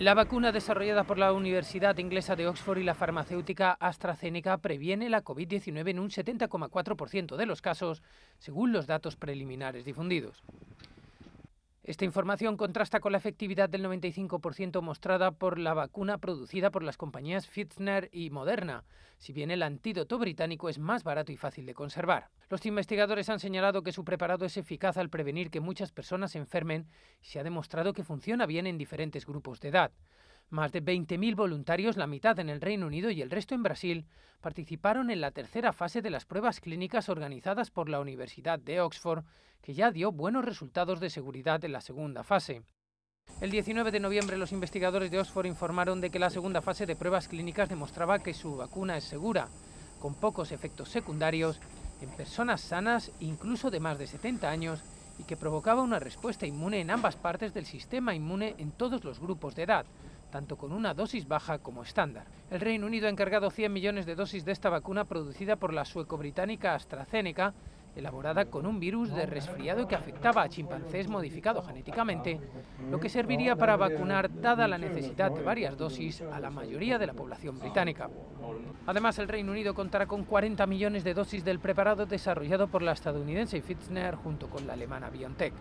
La vacuna desarrollada por la Universidad Inglesa de Oxford y la farmacéutica AstraZeneca previene la COVID-19 en un 70,4% de los casos, según los datos preliminares difundidos. Esta información contrasta con la efectividad del 95% mostrada por la vacuna producida por las compañías Pfizer y Moderna, si bien el antídoto británico es más barato y fácil de conservar. Los investigadores han señalado que su preparado es eficaz al prevenir que muchas personas se enfermen y se ha demostrado que funciona bien en diferentes grupos de edad. Más de 20.000 voluntarios, la mitad en el Reino Unido y el resto en Brasil, participaron en la tercera fase de las pruebas clínicas organizadas por la Universidad de Oxford, que ya dio buenos resultados de seguridad en la segunda fase. El 19 de noviembre los investigadores de Oxford informaron de que la segunda fase de pruebas clínicas demostraba que su vacuna es segura, con pocos efectos secundarios, en personas sanas incluso de más de 70 años y que provocaba una respuesta inmune en ambas partes del sistema inmune en todos los grupos de edad, tanto con una dosis baja como estándar. El Reino Unido ha encargado 100 millones de dosis de esta vacuna producida por la sueco-británica AstraZeneca, elaborada con un virus de resfriado que afectaba a chimpancés modificado genéticamente, lo que serviría para vacunar, dada la necesidad de varias dosis, a la mayoría de la población británica. Además, el Reino Unido contará con 40 millones de dosis del preparado desarrollado por la estadounidense Pfizer junto con la alemana BioNTech.